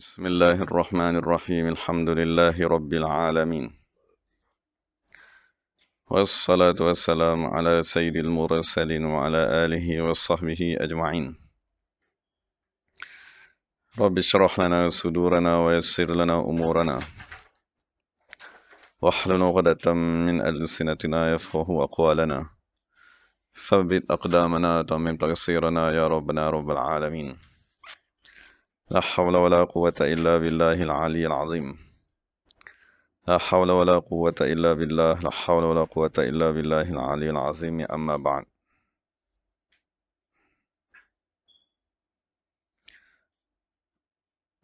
بسم الله الرحمن الرحيم الحمد لله رب العالمين والصلاة والسلام على سيد المرسلين وعلى آله وصحبه أجمعين رب اشرح لنا صدورنا ويسر لنا أمورنا واحلل عقدة من ألسنتنا يفقه أقوالنا ثبت أقدامنا تمم تقصيرنا يا ربنا رب العالمين لا حول ولا قوة إلا بالله العلي العظيم لا حول ولا قوة إلا بالله لا حول ولا قوة إلا بالله العلي العظيم أما بعد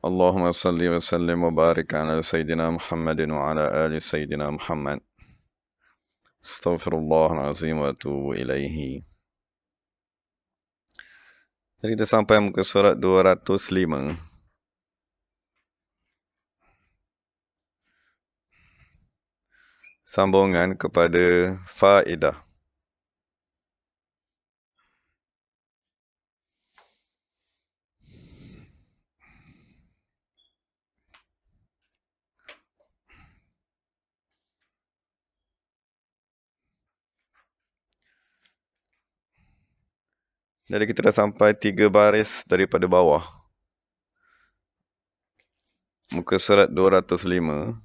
اللهم صل وسلم وبارك على سيدنا محمد وعلى آل سيدنا محمد استغفر الله العظيم واتوب إليه Jadi kita sampai muka surat 205. Sambungan kepada faedah. Jadi kita dah sampai tiga baris daripada bawah. Muka surat 205.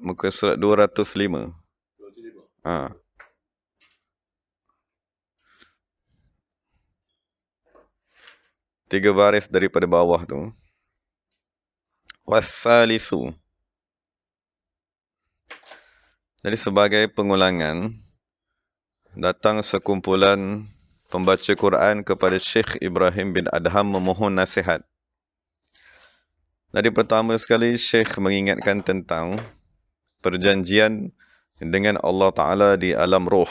Muka surat 205. Ha. Tiga baris daripada bawah tu. Wassalisu. Jadi sebagai pengulangan datang sekumpulan pembaca Quran kepada Syekh Ibrahim bin Adham memohon nasihat. Dari pertama sekali Syekh mengingatkan tentang perjanjian dengan Allah Taala di alam roh.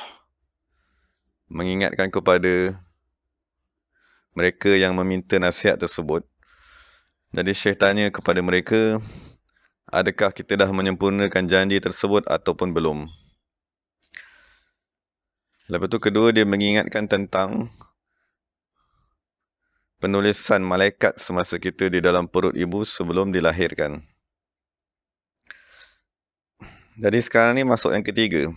Mengingatkan kepada mereka yang meminta nasihat tersebut. Jadi Syekh tanya kepada mereka, adakah kita dah menyempurnakan janji tersebut ataupun belum? Lepas tu kedua dia mengingatkan tentang penulisan malaikat semasa kita di dalam perut ibu sebelum dilahirkan. Jadi sekarang ni masuk yang ketiga.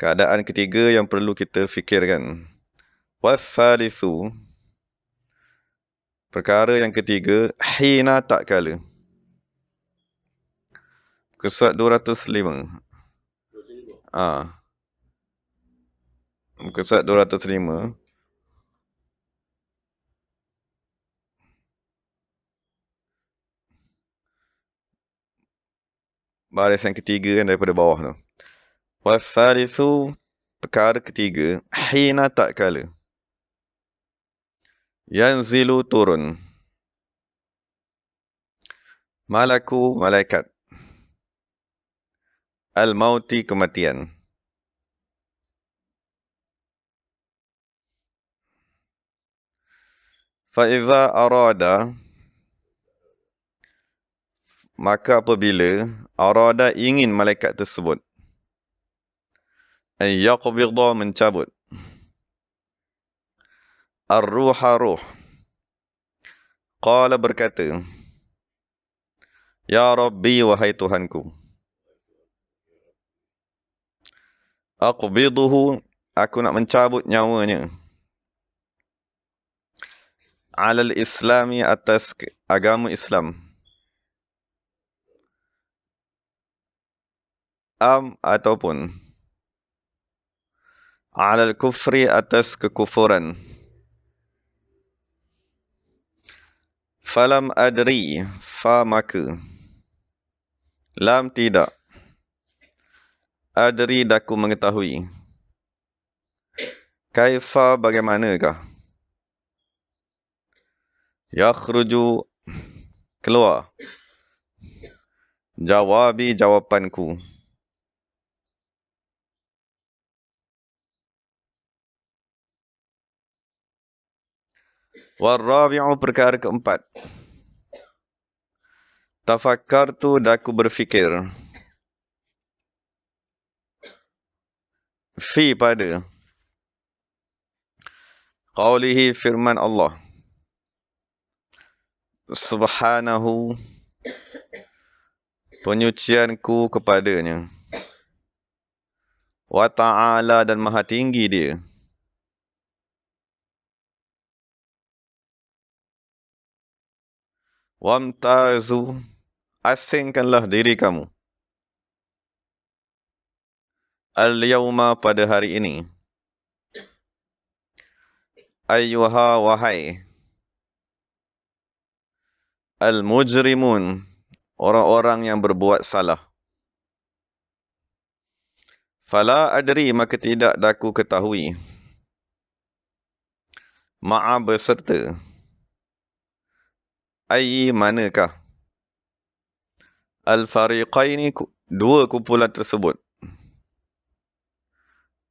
Keadaan ketiga yang perlu kita fikirkan. Wasalisu. Perkara yang ketiga. Hina tak kala. Kesuat 205. Ah. Ha. Muka sat 200 terima. Baris yang ketiga kan daripada bawah tu. Pasal itu perkara ketiga. Hina tak kala. Yang zilu turun. Malaku malaikat. Al-mauti Kematian. Fa'iza arada Maka apabila arada ingin malaikat tersebut ay yaqbidha mencabut ar-ruha ruh qala berkata ya rabbi wahai tuhanku aqbidhu aku nak mencabut nyawanya alal islami atas agama Islam. Am ataupun alal kufri atas kekufuran. Falam adri fa maka. Lam tidak. Adri daku mengetahui. Kaifa bagaimanakah? Ya Yakhruju keluar. Jawabi jawapanku. Warrabi'u perkara keempat. Tafakkar tu daku berfikir. Fi pada. Qawlihi firman Allah subhanahu penyucianku kepadanya wa ta'ala dan maha tinggi dia wamtazu asingkanlah diri kamu al-yawma pada hari ini ayyuha wahai Al-Mujrimun Orang-orang yang berbuat salah Fala adri maka tidak daku ketahui Ma'a berserta Ayi manakah Al-Fariqaini Dua kumpulan tersebut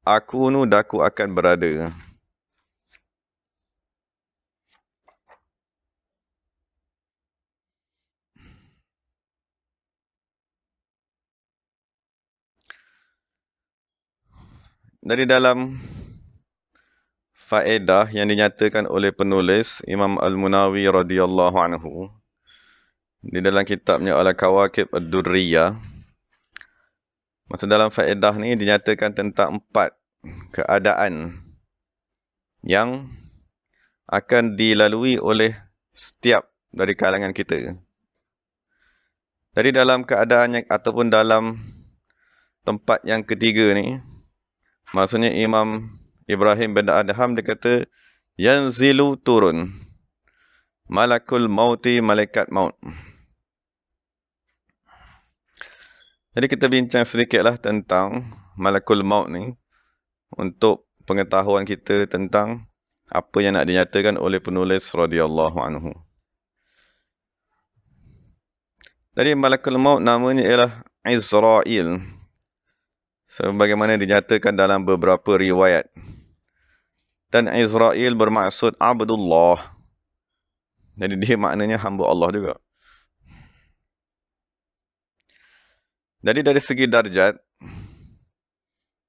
Aku nu daku akan berada Berada dari dalam faedah yang dinyatakan oleh penulis Imam Al-Munawi radhiyallahu anhu di dalam kitabnya Al-Kawakib Ad-Durriyah masa dalam faedah ni dinyatakan tentang empat keadaan yang akan dilalui oleh setiap dari kalangan kita. Jadi dalam keadaan yang, ataupun dalam tempat yang ketiga ni, Maksudnya Imam Ibrahim bin Adham dia kata yanzilu turun. Malakul mauti malaikat maut. Jadi kita bincang sedikitlah tentang malakul maut ni untuk pengetahuan kita tentang apa yang nak dinyatakan oleh penulis radhiyallahu anhu. Jadi malakul maut namanya ialah Israel sebagaimana dinyatakan dalam beberapa riwayat. Dan Israel bermaksud Abdullah. Jadi dia maknanya hamba Allah juga. Jadi dari segi darjat,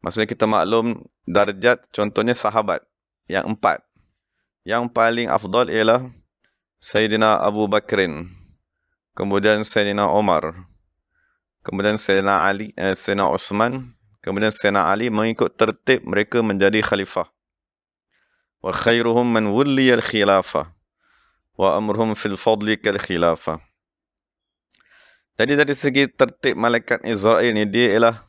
maksudnya kita maklum darjat contohnya sahabat yang empat. Yang paling afdal ialah Sayyidina Abu Bakrin. Kemudian Sayyidina Omar. Kemudian Sayyidina Ali, eh, Sayyidina Osman. Osman. Kemudian Sena Ali mengikut tertib mereka menjadi khalifah. Wa khairuhum man wulli al-khilafah. Wa amruhum fil fadli kal-khilafah. Jadi dari segi tertib malaikat Israel ni, dia ialah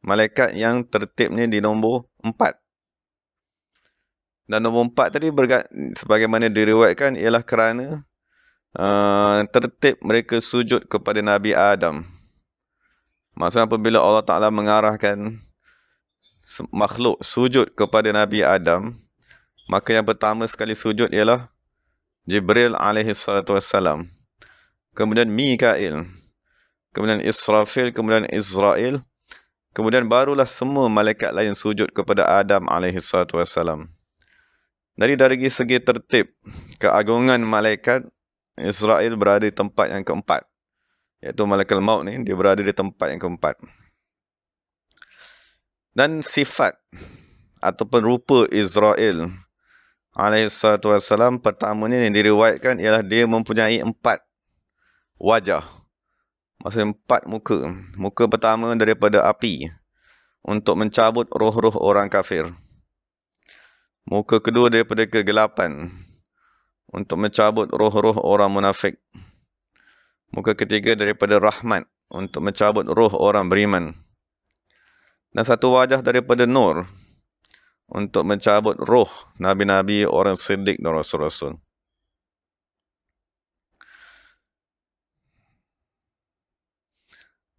malaikat yang tertibnya di nombor empat. Dan nombor empat tadi berga- sebagaimana diriwayatkan ialah kerana uh, tertib mereka sujud kepada Nabi Adam. Maksudnya apabila Allah Ta'ala mengarahkan makhluk sujud kepada Nabi Adam, maka yang pertama sekali sujud ialah Jibril alaihi salatu wassalam. Kemudian Mikail. Kemudian Israfil. Kemudian Israel. Kemudian barulah semua malaikat lain sujud kepada Adam alaihi salatu wassalam. Dari dari segi tertib keagungan malaikat, Israel berada di tempat yang keempat iaitu malaikat maut ni dia berada di tempat yang keempat dan sifat ataupun rupa Israel alaihissalatu wassalam pertamanya yang diriwayatkan ialah dia mempunyai empat wajah maksudnya empat muka muka pertama daripada api untuk mencabut roh-roh orang kafir muka kedua daripada kegelapan untuk mencabut roh-roh orang munafik Muka ketiga daripada rahmat untuk mencabut roh orang beriman. Dan satu wajah daripada nur untuk mencabut roh nabi-nabi orang siddiq dan rasul-rasul.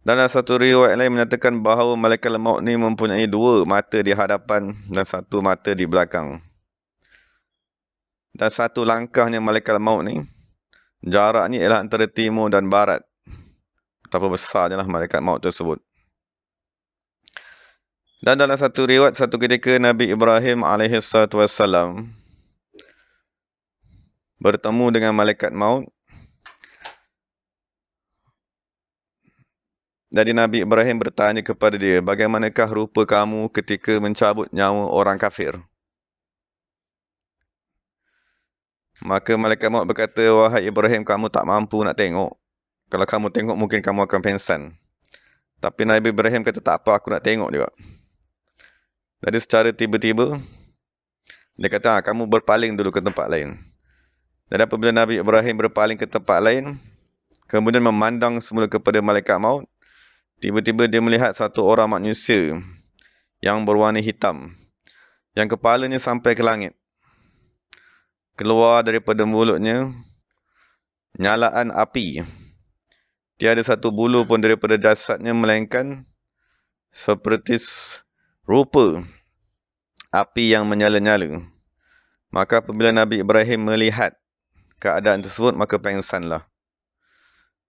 Dan satu riwayat lain menyatakan bahawa malaikat maut ni mempunyai dua mata di hadapan dan satu mata di belakang. Dan satu langkahnya malaikat maut ni Jarak jaraknya ialah antara timur dan barat. Betapa besar je lah malaikat maut tersebut. Dan dalam satu riwayat satu ketika Nabi Ibrahim alaihissalam bertemu dengan malaikat maut. Jadi Nabi Ibrahim bertanya kepada dia, bagaimanakah rupa kamu ketika mencabut nyawa orang kafir? Maka malaikat maut berkata, Wahai Ibrahim, kamu tak mampu nak tengok. Kalau kamu tengok, mungkin kamu akan pensan. Tapi Nabi Ibrahim kata, tak apa, aku nak tengok juga. Jadi secara tiba-tiba, dia kata, ah, kamu berpaling dulu ke tempat lain. Dan apabila Nabi Ibrahim berpaling ke tempat lain, kemudian memandang semula kepada malaikat maut, tiba-tiba dia melihat satu orang manusia yang berwarna hitam, yang kepalanya sampai ke langit keluar daripada mulutnya nyalaan api. Tiada satu bulu pun daripada jasadnya melainkan seperti rupa api yang menyala-nyala. Maka apabila Nabi Ibrahim melihat keadaan tersebut, maka pengsanlah.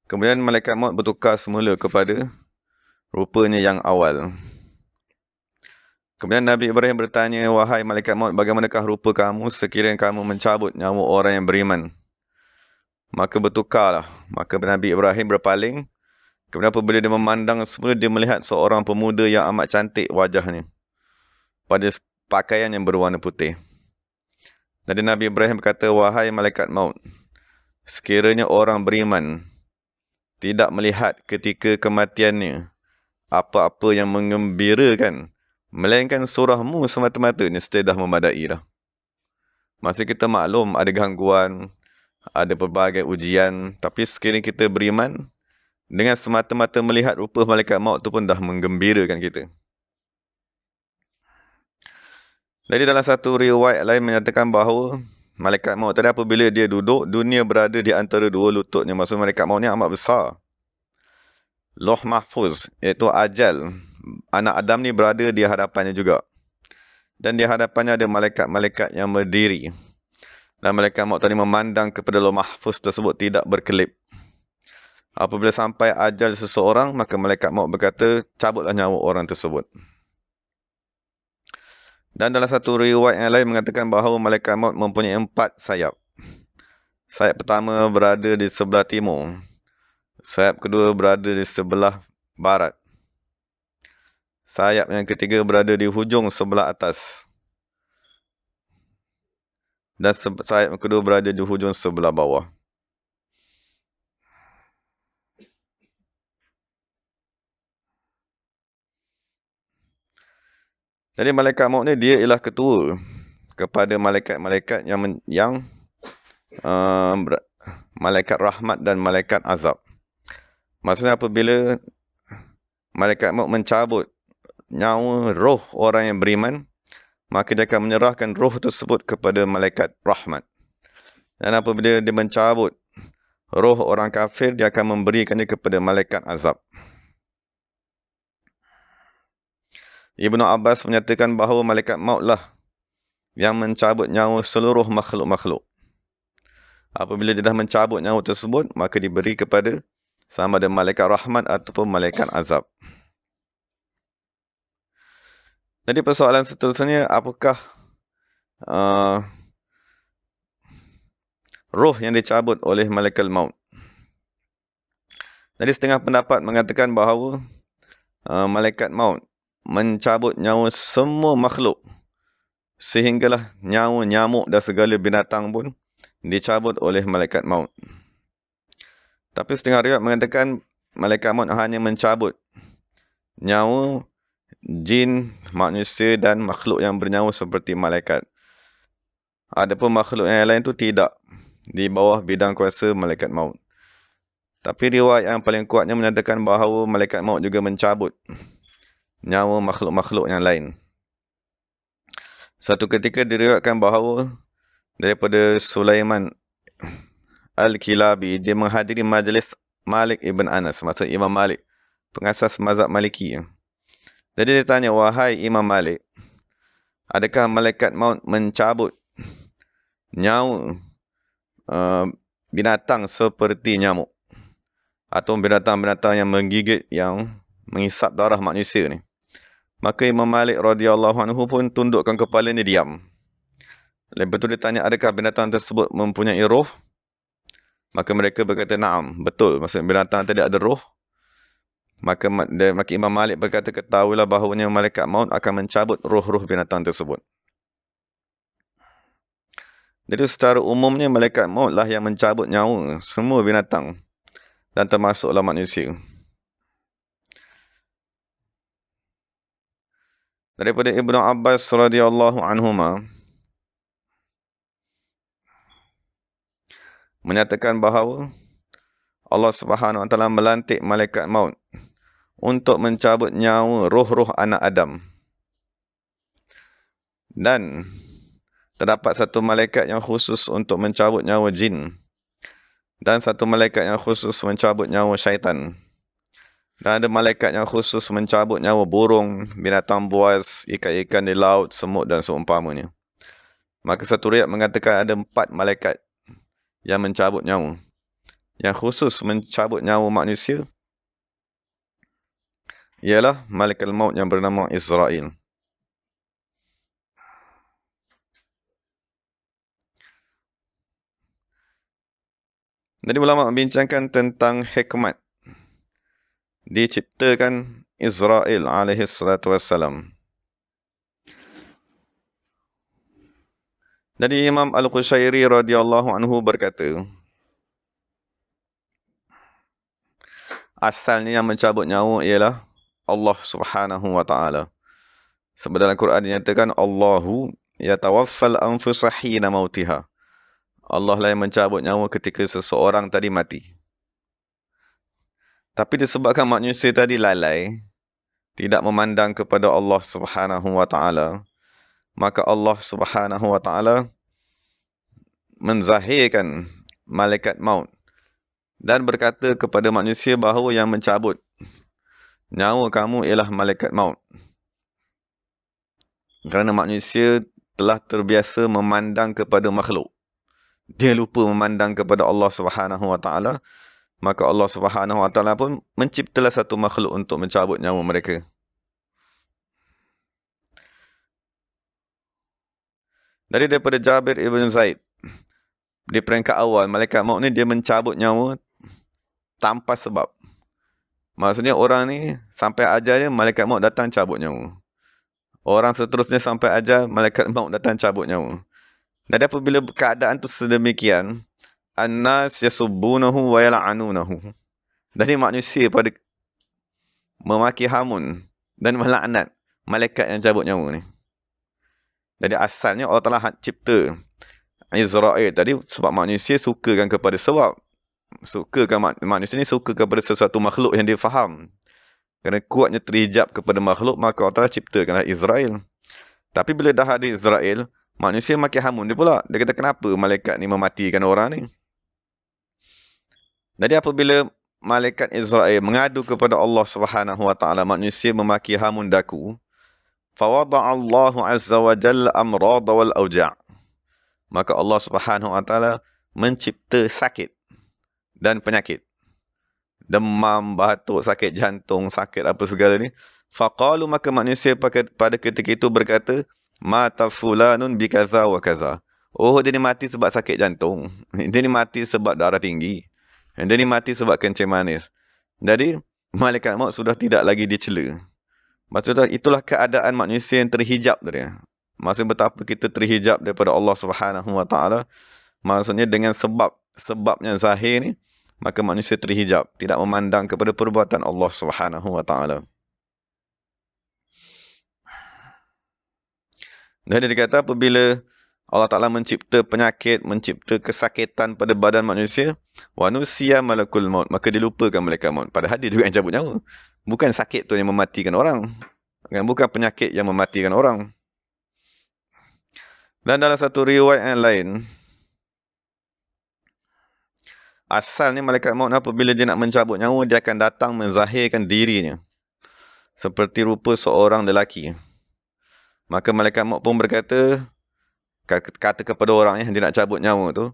Kemudian malaikat maut bertukar semula kepada rupanya yang awal. Kemudian Nabi Ibrahim bertanya, Wahai malaikat maut, bagaimanakah rupa kamu sekiranya kamu mencabut nyawa orang yang beriman? Maka bertukarlah. Maka Nabi Ibrahim berpaling. Kemudian apabila dia memandang semula, dia melihat seorang pemuda yang amat cantik wajahnya. Pada pakaian yang berwarna putih. Jadi Nabi Ibrahim berkata, Wahai malaikat maut, sekiranya orang beriman tidak melihat ketika kematiannya apa-apa yang mengembirakan, Melainkan surahmu semata-mata ni setelah dah memadai lah. Masih kita maklum ada gangguan, ada pelbagai ujian. Tapi sekiranya kita beriman, dengan semata-mata melihat rupa malaikat maut tu pun dah menggembirakan kita. Jadi dalam satu riwayat lain menyatakan bahawa malaikat maut tadi apabila dia duduk, dunia berada di antara dua lututnya. Maksudnya malaikat maut ni amat besar. Loh mahfuz, iaitu Ajal anak Adam ni berada di hadapannya juga. Dan di hadapannya ada malaikat-malaikat yang berdiri. Dan malaikat maut tadi memandang kepada loh mahfuz tersebut tidak berkelip. Apabila sampai ajal seseorang, maka malaikat maut berkata, cabutlah nyawa orang tersebut. Dan dalam satu riwayat yang lain mengatakan bahawa malaikat maut mempunyai empat sayap. Sayap pertama berada di sebelah timur. Sayap kedua berada di sebelah barat. Sayap yang ketiga berada di hujung sebelah atas. Dan sayap yang kedua berada di hujung sebelah bawah. Jadi malaikat maut ni dia ialah ketua kepada malaikat-malaikat yang yang uh, malaikat rahmat dan malaikat azab. Maksudnya apabila malaikat maut mencabut nyawa roh orang yang beriman, maka dia akan menyerahkan roh tersebut kepada malaikat rahmat. Dan apabila dia mencabut roh orang kafir, dia akan memberikannya kepada malaikat azab. Ibnu Abbas menyatakan bahawa malaikat mautlah yang mencabut nyawa seluruh makhluk-makhluk. Apabila dia dah mencabut nyawa tersebut, maka diberi kepada sama ada malaikat rahmat ataupun malaikat azab. Jadi persoalan seterusnya apakah uh, roh yang dicabut oleh malaikat maut? Jadi setengah pendapat mengatakan bahawa uh, malaikat maut mencabut nyawa semua makhluk sehinggalah nyawa nyamuk dan segala binatang pun dicabut oleh malaikat maut. Tapi setengah riwayat mengatakan malaikat maut hanya mencabut nyawa jin, manusia dan makhluk yang bernyawa seperti malaikat. Adapun makhluk yang lain tu tidak di bawah bidang kuasa malaikat maut. Tapi riwayat yang paling kuatnya menyatakan bahawa malaikat maut juga mencabut nyawa makhluk-makhluk yang lain. Satu ketika diriwayatkan bahawa daripada Sulaiman Al-Kilabi dia menghadiri majlis Malik ibn Anas, maksud Imam Malik, pengasas mazhab Maliki. Jadi dia tanya, wahai Imam Malik, adakah malaikat maut mencabut nyau uh, eh, binatang seperti nyamuk? Atau binatang-binatang yang menggigit, yang mengisap darah manusia ni? Maka Imam Malik radhiyallahu anhu pun tundukkan kepala ni diam. Lepas tu dia tanya, adakah binatang tersebut mempunyai roh? Maka mereka berkata, naam, betul. Maksudnya binatang tadi ada roh, Maka maki Imam Malik berkata ketahuilah bahawanya malaikat maut akan mencabut roh-roh binatang tersebut. Jadi secara umumnya malaikat mautlah yang mencabut nyawa semua binatang dan termasuklah manusia. Daripada Ibnu Abbas radhiyallahu anhuma menyatakan bahawa Allah Subhanahu wa taala melantik malaikat maut untuk mencabut nyawa roh-roh anak Adam. Dan terdapat satu malaikat yang khusus untuk mencabut nyawa jin. Dan satu malaikat yang khusus mencabut nyawa syaitan. Dan ada malaikat yang khusus mencabut nyawa burung, binatang buas, ikan-ikan di laut, semut dan seumpamanya. Maka satu riak mengatakan ada empat malaikat yang mencabut nyawa. Yang khusus mencabut nyawa manusia, ialah malaikat maut yang bernama Israel. Jadi ulama membincangkan tentang hikmat diciptakan Israel alaihi salatu wassalam. Jadi Imam Al-Qushairi radhiyallahu anhu berkata, asalnya yang mencabut nyawa ialah Allah Subhanahu wa taala. Sebab dalam Quran dinyatakan Allahu yatawaffal anfusa hina mautiha. Allah lah yang mencabut nyawa ketika seseorang tadi mati. Tapi disebabkan manusia tadi lalai, tidak memandang kepada Allah Subhanahu wa taala, maka Allah Subhanahu wa taala menzahirkan malaikat maut dan berkata kepada manusia bahawa yang mencabut nyawa kamu ialah malaikat maut. Kerana manusia telah terbiasa memandang kepada makhluk. Dia lupa memandang kepada Allah Subhanahu Wa Taala. Maka Allah Subhanahu Wa Taala pun menciptalah satu makhluk untuk mencabut nyawa mereka. Dari daripada Jabir Ibn Zaid. Di peringkat awal, malaikat maut ni dia mencabut nyawa tanpa sebab. Maksudnya orang ni sampai ajar je malaikat maut datang cabut nyawa. Orang seterusnya sampai ajar malaikat maut datang cabut nyawa. Jadi apabila keadaan tu sedemikian, annas yasubbunahu wa yal'anunahu. Jadi manusia pada memaki hamun dan melaknat malaikat yang cabut nyawa ni. Jadi asalnya Allah Taala cipta Israel tadi sebab manusia sukakan kepada sebab sukakan mak- manusia ni suka kepada sesuatu makhluk yang dia faham. Kerana kuatnya terhijab kepada makhluk, maka Allah Ta'ala ciptakanlah Israel. Tapi bila dah ada Israel, manusia makin hamun dia pula. Dia kata kenapa malaikat ni mematikan orang ni? Jadi apabila malaikat Israel mengadu kepada Allah Subhanahu Wa Ta'ala manusia memaki hamun daku, Allah فَوَضَعَ اللَّهُ عَزَّ وَجَلَّ أَمْرَضَ وَالْأَوْجَعَ Maka Allah Subhanahu Wa Ta'ala mencipta sakit dan penyakit. Demam, batuk, sakit jantung, sakit apa segala ni. Faqalu maka manusia pada ketika itu berkata, Mata fulanun bikaza wa kaza. Oh, dia ni mati sebab sakit jantung. Dia ni mati sebab darah tinggi. Dia ni mati sebab kencing manis. Jadi, malaikat maut sudah tidak lagi dicela. Maksudnya, itulah keadaan manusia yang terhijab dia. Maksudnya, betapa kita terhijab daripada Allah Subhanahu Wa Maksudnya, dengan sebab sebabnya zahir ni, maka manusia terhijab tidak memandang kepada perbuatan Allah Subhanahu wa taala Dan dia kata apabila Allah Taala mencipta penyakit, mencipta kesakitan pada badan manusia, wanusia malakul maut, maka dilupakan mereka maut. Padahal dia juga yang cabut nyawa. Bukan sakit tu yang mematikan orang. bukan penyakit yang mematikan orang. Dan dalam satu riwayat yang lain, Asal asalnya malaikat maut bila dia nak mencabut nyawa dia akan datang menzahirkan dirinya seperti rupa seorang lelaki maka malaikat maut pun berkata kata kepada orang yang dia nak cabut nyawa tu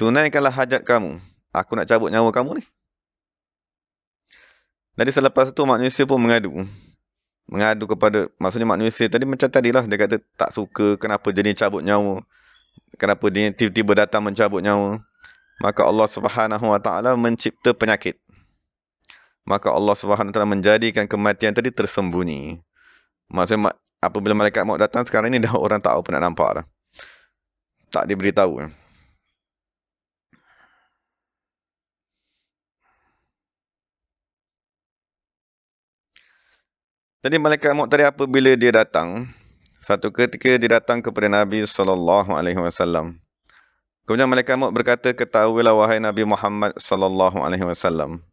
tunaikanlah hajat kamu aku nak cabut nyawa kamu ni jadi selepas tu manusia pun mengadu mengadu kepada maksudnya manusia tadi macam tadilah dia kata tak suka kenapa jadi cabut nyawa kenapa dia tiba-tiba datang mencabut nyawa maka Allah Subhanahu wa taala mencipta penyakit. Maka Allah Subhanahu wa taala menjadikan kematian tadi tersembunyi. Maksudnya apabila mereka mau datang sekarang ini dah orang tak apa nak nampak lah. Tak diberitahu. Jadi eh. malaikat maut tadi bila dia datang, satu ketika dia datang kepada Nabi sallallahu alaihi wasallam. Kemudian malaikat maut berkata, "Ketahuilah wahai Nabi Muhammad sallallahu alaihi wasallam.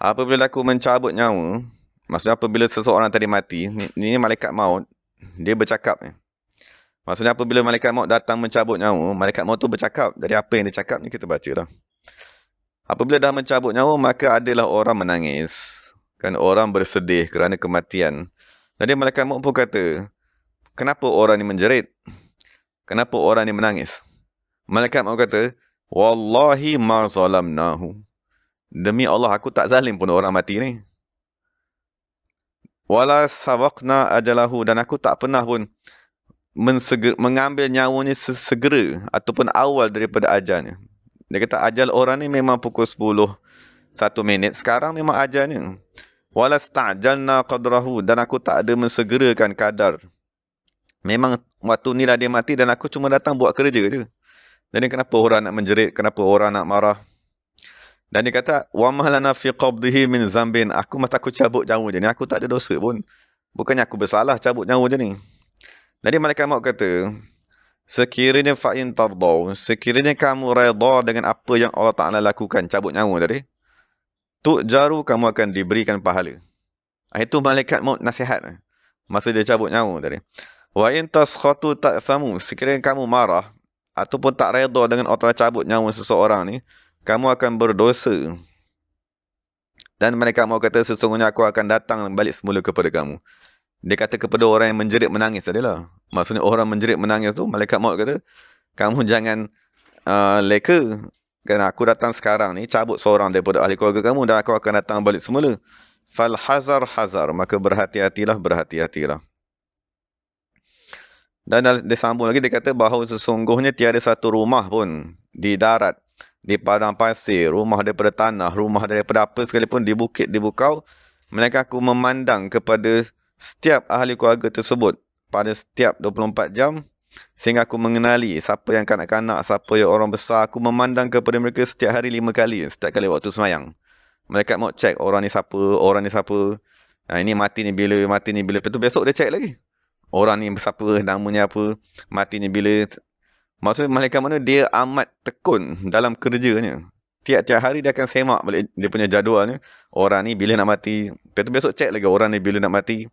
Apabila aku mencabut nyawa, maksudnya apabila seseorang tadi mati, Ini ni malaikat maut, dia bercakap Maksudnya apabila malaikat maut datang mencabut nyawa, malaikat maut tu bercakap. Dari apa yang dia cakap ni kita baca dah. Apabila dah mencabut nyawa, maka adalah orang menangis. Kan orang bersedih kerana kematian. Jadi malaikat maut pun kata, kenapa orang ini menjerit? kenapa orang ni menangis? Malaikat mau kata, Wallahi ma zalamnahu. Demi Allah aku tak zalim pun orang mati ni. Wala sabaqna ajalahu dan aku tak pernah pun mengambil nyawanya sesegera ataupun awal daripada ajalnya. Dia kata ajal orang ni memang pukul 10 satu minit. Sekarang memang ajalnya. Wala sta'jalna qadrahu dan aku tak ada mensegerakan kadar. Memang waktu inilah dia mati dan aku cuma datang buat kerja je. Jadi kenapa orang nak menjerit, kenapa orang nak marah? Dan dia kata, "Wa ma lana fi qabdihi min zambin." Aku mata aku cabut jauh je ni. Aku tak ada dosa pun. Bukannya aku bersalah cabut jauh je ni. Jadi malaikat mau kata, "Sekiranya fa'in in sekiranya kamu redha dengan apa yang Allah Taala lakukan cabut nyawa tadi, tu jaru kamu akan diberikan pahala." Ah, itu malaikat maut nasihat. Masa dia cabut nyawa tadi. Wa in taskhatu ta'thamu. Sekiranya kamu marah ataupun tak redha dengan orang cabut nyawa seseorang ni, kamu akan berdosa. Dan mereka mau kata sesungguhnya aku akan datang balik semula kepada kamu. Dia kata kepada orang yang menjerit menangis tadi lah. Maksudnya orang menjerit menangis tu, malaikat maut kata, kamu jangan uh, leka. Kerana aku datang sekarang ni, cabut seorang daripada ahli keluarga kamu dan aku akan datang balik semula. Falhazar hazar, maka berhati-hatilah, berhati-hatilah. Dan dia sambung lagi, dia kata bahawa sesungguhnya tiada satu rumah pun di darat, di padang pasir, rumah daripada tanah, rumah daripada apa sekalipun, di bukit, di bukau. Mereka aku memandang kepada setiap ahli keluarga tersebut pada setiap 24 jam sehingga aku mengenali siapa yang kanak-kanak, siapa yang orang besar. Aku memandang kepada mereka setiap hari lima kali, setiap kali waktu semayang. Mereka mau cek orang ni siapa, orang ni siapa. Nah, ini mati ni bila, mati ni bila. Lepas tu besok dia cek lagi orang ni siapa namanya apa matinya bila maksud malaikat mana dia amat tekun dalam kerjanya tiap-tiap hari dia akan semak balik dia punya jadualnya orang ni bila nak mati lepas besok cek lagi orang ni bila nak mati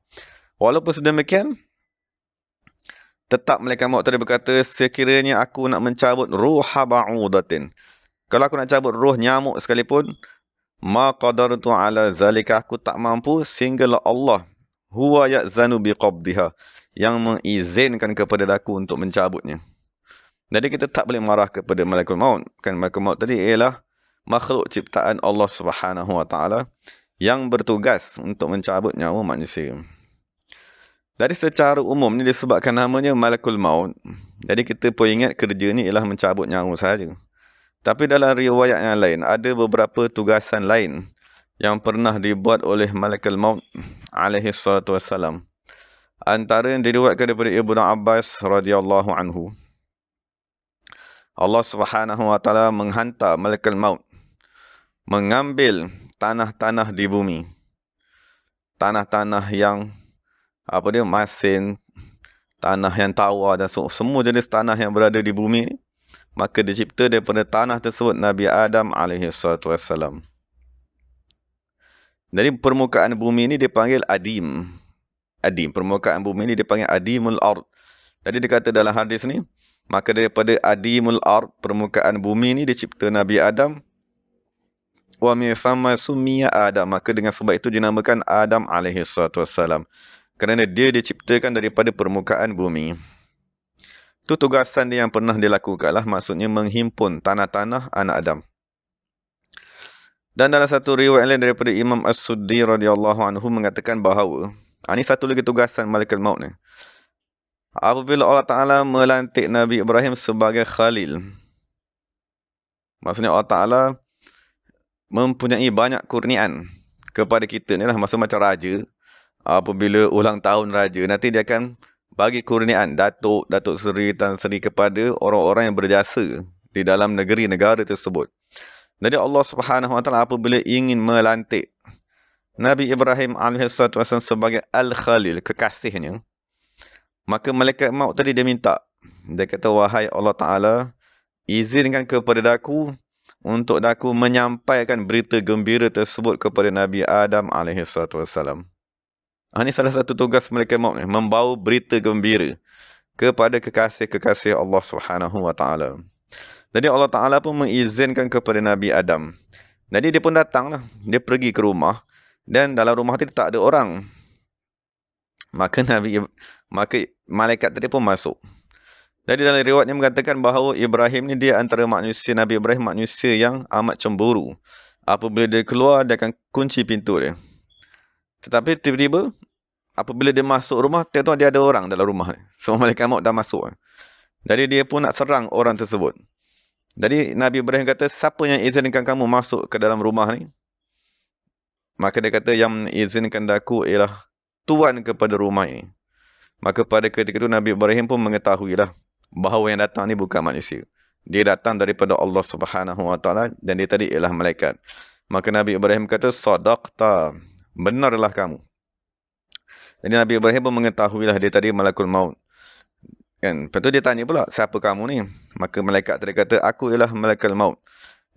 walaupun sedemikian tetap malaikat maut tadi berkata sekiranya aku nak mencabut ruh ba'udatin kalau aku nak cabut roh nyamuk sekalipun ma qadartu ala zalika aku tak mampu sehingga Allah huwa ya'zanu biqabdiha yang mengizinkan kepada laku untuk mencabutnya. Jadi kita tak boleh marah kepada malaikat maut. Kan malaikat maut tadi ialah makhluk ciptaan Allah Subhanahu Wa Taala yang bertugas untuk mencabut nyawa manusia. Dari secara umum ni disebabkan namanya malakul maut. Jadi kita pun ingat kerja ni ialah mencabut nyawa saja. Tapi dalam riwayat yang lain ada beberapa tugasan lain yang pernah dibuat oleh Malakul Maut alaihi salatu wasalam. Antara yang diriwayatkan daripada Ibnu Abbas radhiyallahu anhu. Allah Subhanahu wa taala menghantar Malakul Maut mengambil tanah-tanah di bumi. Tanah-tanah yang apa dia masin, tanah yang tawar dan semua jenis tanah yang berada di bumi maka dicipta daripada tanah tersebut Nabi Adam alaihi salatu wasalam. Jadi permukaan bumi ini dipanggil adim. Adim. Permukaan bumi ini dipanggil adimul ard. Jadi dikata dalam hadis ni, maka daripada adimul ard, permukaan bumi ini dicipta Nabi Adam. Wa mi sama sumia Adam. Maka dengan sebab itu dinamakan Adam alaihi salatu wassalam. Kerana dia diciptakan daripada permukaan bumi. Itu tugasan dia yang pernah dilakukan lah. Maksudnya menghimpun tanah-tanah anak Adam. Dan dalam satu riwayat lain daripada Imam As-Suddi radhiyallahu anhu mengatakan bahawa ah, ini satu lagi tugasan malaikat maut ni. Apabila Allah Taala melantik Nabi Ibrahim sebagai khalil. Maksudnya Allah Taala mempunyai banyak kurnian kepada kita ni lah maksud macam raja apabila ulang tahun raja nanti dia akan bagi kurnian datuk datuk seri tan seri kepada orang-orang yang berjasa di dalam negeri negara tersebut jadi Allah Subhanahu Wa Taala apabila ingin melantik Nabi Ibrahim alaihissalam sebagai al-Khalil kekasihnya, maka malaikat maut tadi dia minta. Dia kata wahai Allah Taala, izinkan kepada aku untuk aku menyampaikan berita gembira tersebut kepada Nabi Adam alaihissalam. Ah, ini salah satu tugas malaikat maut ni, membawa berita gembira kepada kekasih-kekasih Allah Subhanahu wa taala. Jadi Allah Ta'ala pun mengizinkan kepada Nabi Adam. Jadi dia pun datang Dia pergi ke rumah. Dan dalam rumah tadi tak ada orang. Maka Nabi maka malaikat tadi pun masuk. Jadi dalam riwayatnya mengatakan bahawa Ibrahim ni dia antara manusia Nabi Ibrahim manusia yang amat cemburu. Apabila dia keluar dia akan kunci pintu dia. Tetapi tiba-tiba apabila dia masuk rumah tiba-tiba dia ada orang dalam rumah Semua malaikat maut dah masuk. Jadi dia pun nak serang orang tersebut. Jadi Nabi Ibrahim kata, siapa yang izinkan kamu masuk ke dalam rumah ni? Maka dia kata, yang izinkan aku ialah tuan kepada rumah ini. Maka pada ketika itu Nabi Ibrahim pun mengetahui lah bahawa yang datang ni bukan manusia. Dia datang daripada Allah Subhanahu Wa Taala dan dia tadi ialah malaikat. Maka Nabi Ibrahim kata, sadaqta, benarlah kamu. Jadi Nabi Ibrahim pun mengetahui lah dia tadi malakul maut. Kan? Lepas tu dia tanya pula, siapa kamu ni? Maka malaikat tadi kata, aku ialah malaikat maut.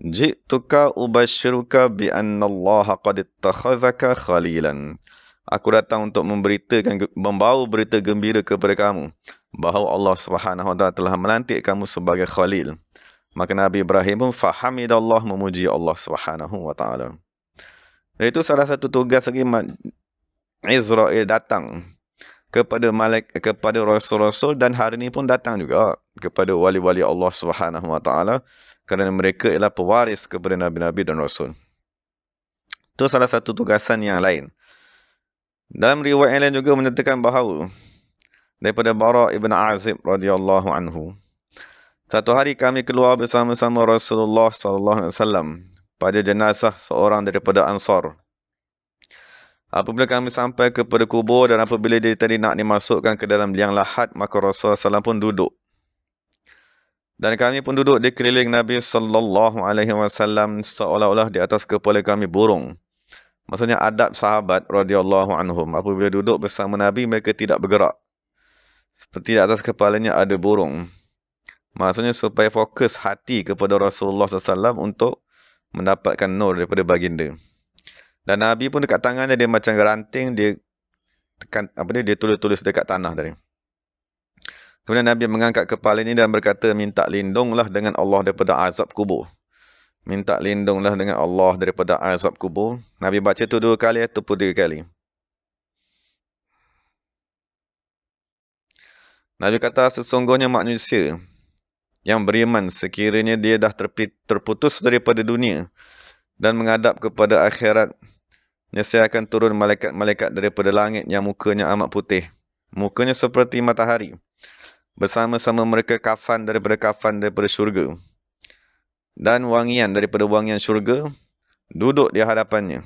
Jiktuka ubashiruka bi anna Allah qad ittakhadhaka khalilan. Aku datang untuk memberitakan membawa berita gembira kepada kamu bahawa Allah swt telah melantik kamu sebagai khalil. Maka Nabi Ibrahim pun fahamid Allah memuji Allah swt. wa Itu salah satu tugas lagi Israel datang kepada malaik kepada rasul-rasul dan hari ini pun datang juga kepada wali-wali Allah Subhanahu Wa Taala kerana mereka ialah pewaris kepada nabi-nabi dan rasul. Itu salah satu tugasan yang lain. Dalam riwayat lain juga menyatakan bahawa daripada Bara ibn Azib radhiyallahu anhu satu hari kami keluar bersama-sama Rasulullah sallallahu alaihi wasallam pada jenazah seorang daripada Ansar Apabila kami sampai kepada kubur dan apabila dia tadi nak dimasukkan ke dalam liang lahat, maka Rasulullah SAW pun duduk. Dan kami pun duduk di keliling Nabi Sallallahu Alaihi Wasallam seolah-olah di atas kepala kami burung. Maksudnya adab sahabat radhiyallahu anhum. Apabila duduk bersama Nabi, mereka tidak bergerak. Seperti di atas kepalanya ada burung. Maksudnya supaya fokus hati kepada Rasulullah SAW untuk mendapatkan nur daripada baginda. Dan Nabi pun dekat tangannya dia, macam ranting dia tekan apa dia dia tulis-tulis dekat tanah tadi. Kemudian Nabi mengangkat kepala ini dan berkata minta lindunglah dengan Allah daripada azab kubur. Minta lindunglah dengan Allah daripada azab kubur. Nabi baca tu dua kali atau pun tiga kali. Nabi kata sesungguhnya manusia yang beriman sekiranya dia dah terputus daripada dunia dan menghadap kepada akhirat Nescaya akan turun malaikat-malaikat daripada langit yang mukanya amat putih. Mukanya seperti matahari. Bersama-sama mereka kafan daripada kafan daripada syurga. Dan wangian daripada wangian syurga duduk di hadapannya.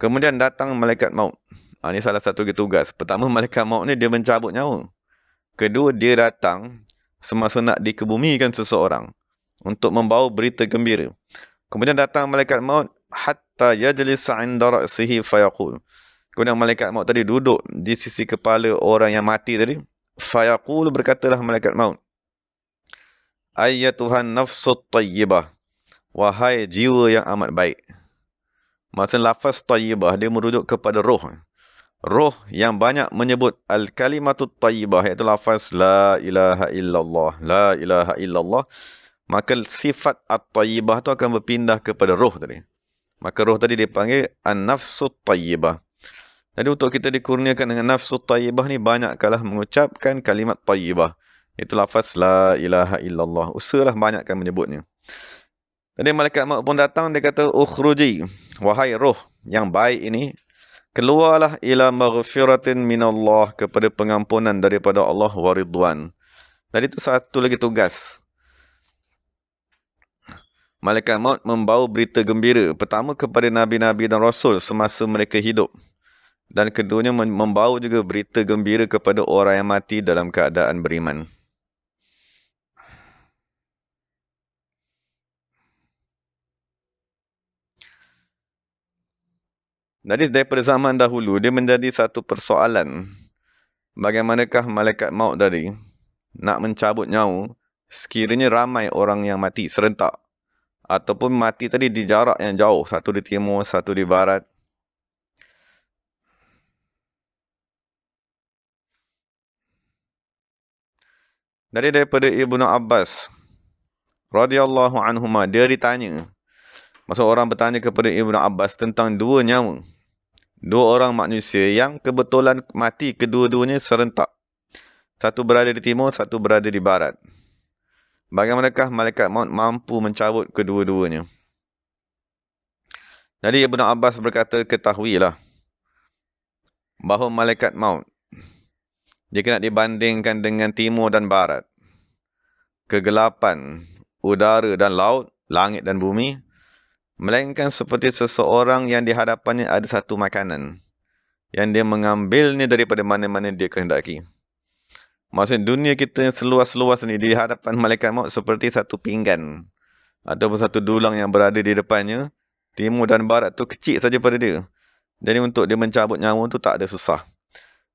Kemudian datang malaikat maut. Ha, ah, ini salah satu tugas. Pertama, malaikat maut ni dia mencabut nyawa. Kedua, dia datang semasa nak dikebumikan seseorang untuk membawa berita gembira. Kemudian datang malaikat maut hatta yajlis 'inda ra'sihi fayaqul guna malaikat maut tadi duduk di sisi kepala orang yang mati tadi fayaqul berkatalah malaikat maut ayyatuhan nafsut tayyibah wahai jiwa yang amat baik Maksud lafaz tayyibah dia merujuk kepada roh. Roh yang banyak menyebut al-kalimatut tayyibah iaitu lafaz la ilaha illallah, la ilaha illallah. Maka sifat at-tayyibah tu akan berpindah kepada roh tadi. Maka roh tadi dia panggil An-Nafsut Tayyibah. Jadi untuk kita dikurniakan dengan nafsu tayyibah ni banyak kalah mengucapkan kalimat tayyibah. Itu lafaz la ilaha illallah. Usahlah banyakkan menyebutnya. Jadi malaikat maut pun datang dia kata ukhruji wahai roh yang baik ini keluarlah ila maghfiratin minallah kepada pengampunan daripada Allah waridwan. Jadi itu satu lagi tugas Malaikat maut membawa berita gembira pertama kepada nabi-nabi dan rasul semasa mereka hidup. Dan keduanya membawa juga berita gembira kepada orang yang mati dalam keadaan beriman. Jadi daripada zaman dahulu, dia menjadi satu persoalan bagaimanakah malaikat maut tadi nak mencabut nyawa sekiranya ramai orang yang mati serentak ataupun mati tadi di jarak yang jauh satu di timur satu di barat dari daripada Ibnu Abbas radhiyallahu anhuma dia ditanya masa orang bertanya kepada Ibnu Abbas tentang dua nyawa dua orang manusia yang kebetulan mati kedua-duanya serentak satu berada di timur satu berada di barat Bagaimanakah malaikat maut mampu mencabut kedua-duanya? Jadi Ibn Abbas berkata, ketahuilah bahawa malaikat maut jika kena dibandingkan dengan timur dan barat. Kegelapan, udara dan laut, langit dan bumi melainkan seperti seseorang yang di hadapannya ada satu makanan yang dia mengambilnya daripada mana-mana dia kehendaki. Maksud dunia kita yang seluas-luas ni di hadapan malaikat maut seperti satu pinggan atau satu dulang yang berada di depannya. Timur dan barat tu kecil saja pada dia. Jadi untuk dia mencabut nyawa tu tak ada susah.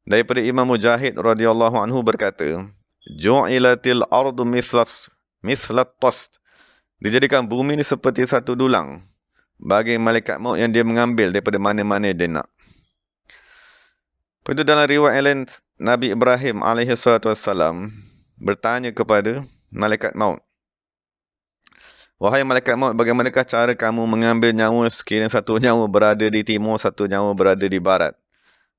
Daripada Imam Mujahid radhiyallahu anhu berkata, "Ju'ilatil ardu mislas mislat tost." Dijadikan bumi ni seperti satu dulang bagi malaikat maut yang dia mengambil daripada mana-mana dia nak. Pada dalam riwayat lain Nabi Ibrahim alaihi salatu wasallam bertanya kepada malaikat maut. Wahai malaikat maut, bagaimanakah cara kamu mengambil nyawa sekiranya satu nyawa berada di timur, satu nyawa berada di barat?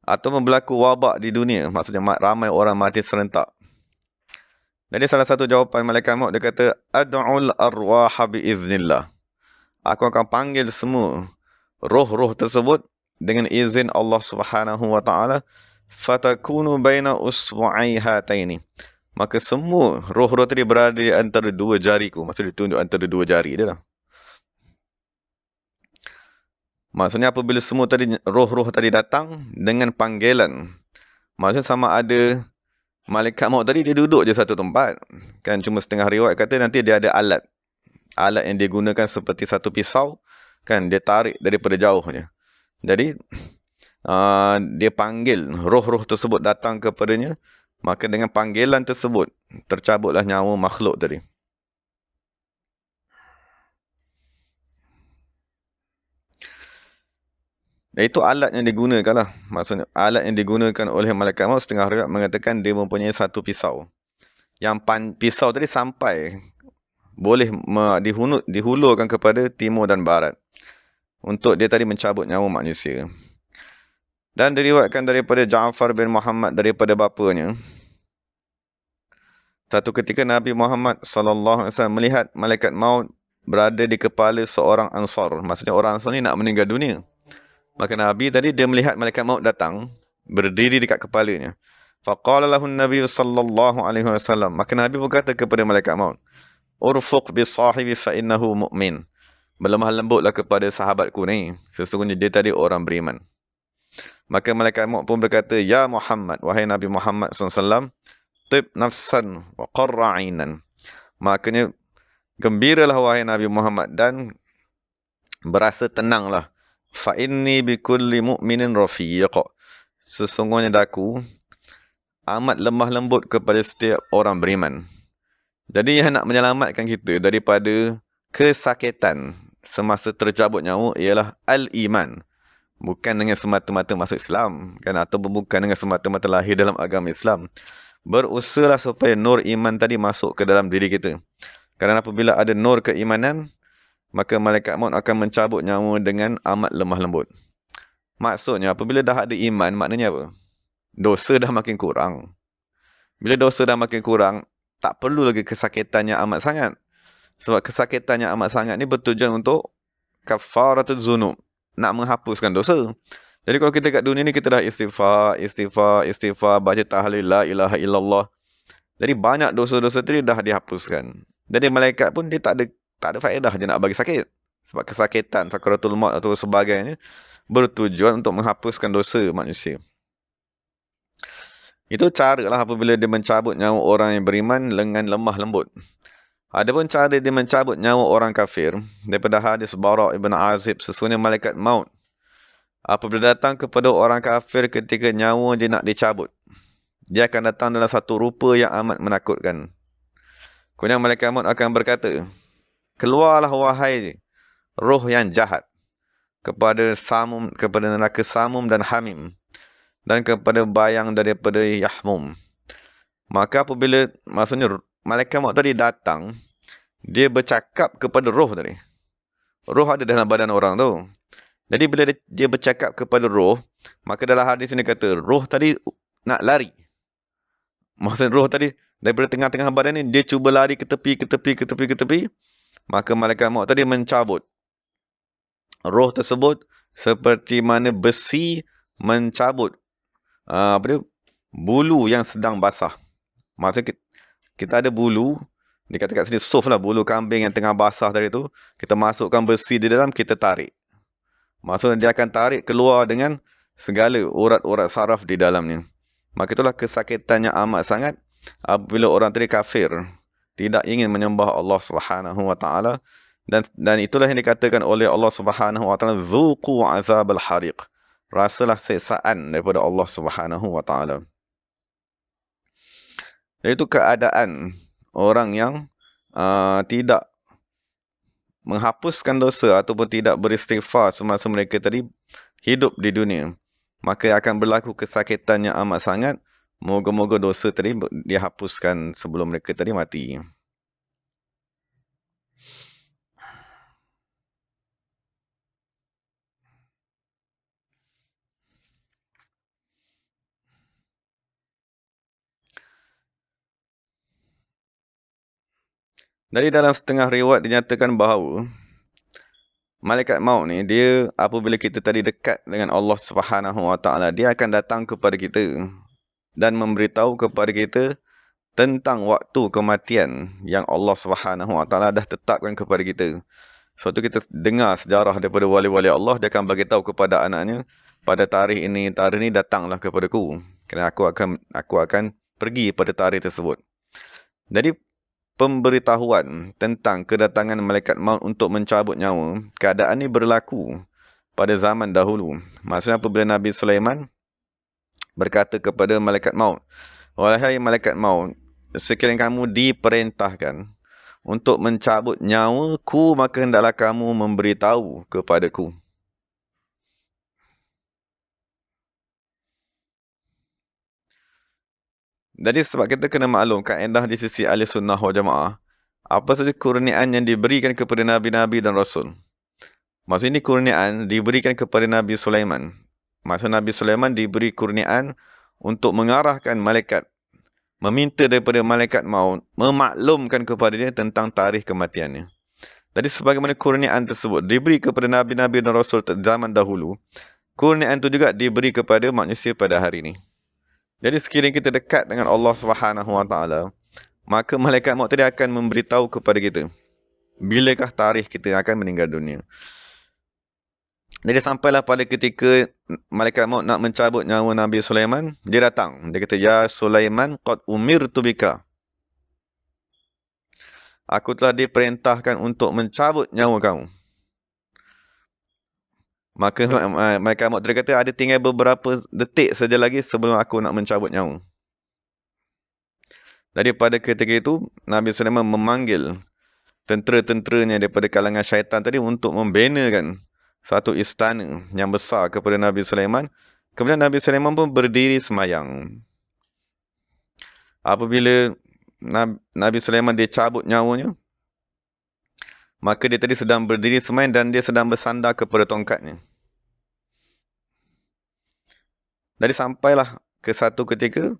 Atau berlaku wabak di dunia, maksudnya ramai orang mati serentak. Jadi salah satu jawapan malaikat maut, dia kata, Ad'ul arwah bi'iznillah. Aku akan panggil semua roh-roh tersebut dengan izin Allah subhanahu wa ta'ala fatakunu baina uswa'ihataini maka semua roh-roh tadi berada di antara dua jariku maksudnya ditunjuk antara dua jari dia lah maksudnya apabila semua tadi roh-roh tadi datang dengan panggilan maksudnya sama ada malaikat maut tadi dia duduk je satu tempat kan cuma setengah riwayat kata nanti dia ada alat alat yang dia gunakan seperti satu pisau kan dia tarik daripada jauhnya jadi Ah, dia panggil roh-roh tersebut datang kepadanya. Maka dengan panggilan tersebut, tercabutlah nyawa makhluk tadi. Itu alat yang digunakan lah. Maksudnya alat yang digunakan oleh malaikat maut setengah riwayat mengatakan dia mempunyai satu pisau. Yang pan, pisau tadi sampai boleh me, dihulurkan kepada timur dan barat. Untuk dia tadi mencabut nyawa manusia dan diriwayatkan daripada Jaafar bin Muhammad daripada bapanya satu ketika Nabi Muhammad sallallahu alaihi wasallam melihat malaikat maut berada di kepala seorang ansar maksudnya orang ansar ni nak meninggal dunia maka Nabi tadi dia melihat malaikat maut datang berdiri dekat kepalanya faqala lahu nabi sallallahu alaihi wasallam maka Nabi berkata kepada malaikat maut urfuq bi sahibi fa innahu mu'min Berlemah lembutlah kepada sahabatku ni. Sesungguhnya dia tadi orang beriman. Maka malaikat maut pun berkata, Ya Muhammad, wahai Nabi Muhammad SAW, Tib nafsan wa qarra'inan. Makanya, gembiralah wahai Nabi Muhammad dan berasa tenanglah. Fa'inni bikulli mu'minin rafiqa. Sesungguhnya daku, amat lemah lembut kepada setiap orang beriman. Jadi yang nak menyelamatkan kita daripada kesakitan semasa tercabut nyawa ialah al-iman bukan dengan semata-mata masuk Islam kan atau bukan dengan semata-mata lahir dalam agama Islam berusahalah supaya nur iman tadi masuk ke dalam diri kita kerana apabila ada nur keimanan maka malaikat maut akan mencabut nyawa dengan amat lemah lembut maksudnya apabila dah ada iman maknanya apa dosa dah makin kurang bila dosa dah makin kurang tak perlu lagi kesakitannya amat sangat sebab kesakitannya amat sangat ni bertujuan untuk kafaratul zunub nak menghapuskan dosa. Jadi kalau kita kat dunia ni kita dah istighfar, istighfar, istighfar, baca tahlil la ilaha illallah. Jadi banyak dosa-dosa tadi dah dihapuskan. Jadi malaikat pun dia tak ada tak ada faedah dia nak bagi sakit. Sebab kesakitan, sakaratul maut atau sebagainya bertujuan untuk menghapuskan dosa manusia. Itu cara lah apabila dia mencabut nyawa orang yang beriman dengan lemah lembut. Adapun cara dia mencabut nyawa orang kafir daripada hadis Barak ibn Azib sesungguhnya malaikat maut apabila datang kepada orang kafir ketika nyawa dia nak dicabut dia akan datang dalam satu rupa yang amat menakutkan. Kemudian malaikat maut akan berkata, "Keluarlah wahai roh yang jahat kepada Samum kepada neraka Samum dan Hamim dan kepada bayang daripada Yahmum." Maka apabila maksudnya malaikat maut tadi datang, dia bercakap kepada roh tadi. Roh ada dalam badan orang tu. Jadi bila dia, dia bercakap kepada roh, maka dalam hadis ni kata, roh tadi nak lari. Maksudnya roh tadi, daripada tengah-tengah badan ni, dia cuba lari ke tepi, ke tepi, ke tepi, ke tepi. Maka malaikat maut tadi mencabut. Roh tersebut, seperti mana besi mencabut. Uh, apa dia? Bulu yang sedang basah. Maksudnya kita ada bulu dekat-dekat sini soft lah bulu kambing yang tengah basah tadi tu kita masukkan besi di dalam kita tarik maksudnya dia akan tarik keluar dengan segala urat-urat saraf di dalamnya maka itulah kesakitannya amat sangat apabila orang tadi kafir tidak ingin menyembah Allah Subhanahu wa taala dan dan itulah yang dikatakan oleh Allah Subhanahu wa taala zuqu azab al-hariq rasalah siksaan daripada Allah Subhanahu wa taala jadi itu keadaan orang yang uh, tidak menghapuskan dosa ataupun tidak beristighfar semasa mereka tadi hidup di dunia. Maka akan berlaku kesakitan yang amat sangat. Moga-moga dosa tadi dihapuskan sebelum mereka tadi mati. Dari dalam setengah riwayat dinyatakan bahawa malaikat maut ni dia apabila kita tadi dekat dengan Allah Subhanahu Wa Taala dia akan datang kepada kita dan memberitahu kepada kita tentang waktu kematian yang Allah Subhanahu Wa Taala dah tetapkan kepada kita. Suatu tu kita dengar sejarah daripada wali-wali Allah dia akan bagi tahu kepada anaknya pada tarikh ini tarikh ini datanglah kepadaku kerana aku akan aku akan pergi pada tarikh tersebut. Jadi pemberitahuan tentang kedatangan malaikat maut untuk mencabut nyawa, keadaan ini berlaku pada zaman dahulu. Maksudnya apabila Nabi Sulaiman berkata kepada malaikat maut, Wahai malaikat maut, sekiranya kamu diperintahkan untuk mencabut nyawaku, maka hendaklah kamu memberitahu kepadaku. Jadi sebab kita kena maklum kaedah di sisi ahli sunnah wal jamaah. Apa saja kurniaan yang diberikan kepada Nabi-Nabi dan Rasul. Maksudnya ini kurniaan diberikan kepada Nabi Sulaiman. Maksudnya Nabi Sulaiman diberi kurniaan untuk mengarahkan malaikat. Meminta daripada malaikat maut memaklumkan kepada dia tentang tarikh kematiannya. Jadi sebagaimana kurniaan tersebut diberi kepada Nabi-Nabi dan Rasul zaman dahulu. Kurniaan itu juga diberi kepada manusia pada hari ini. Jadi sekiranya kita dekat dengan Allah Subhanahu Wa Taala, maka malaikat maut tadi akan memberitahu kepada kita bilakah tarikh kita akan meninggal dunia. Jadi sampailah pada ketika malaikat maut nak mencabut nyawa Nabi Sulaiman, dia datang. Dia kata, Ya Sulaiman, qad umir bika. Aku telah diperintahkan untuk mencabut nyawa kamu. Maka uh, mereka Muqtada kata ada tinggal beberapa detik saja lagi sebelum aku nak mencabut nyawa. Jadi pada ketika itu Nabi Sulaiman memanggil tentera-tenteranya daripada kalangan syaitan tadi untuk membina kan satu istana yang besar kepada Nabi Sulaiman. Kemudian Nabi Sulaiman pun berdiri semayang. Apabila Nabi Sulaiman dia cabut nyawanya, maka dia tadi sedang berdiri semayang dan dia sedang bersandar kepada tongkatnya. Jadi sampailah ke satu ketika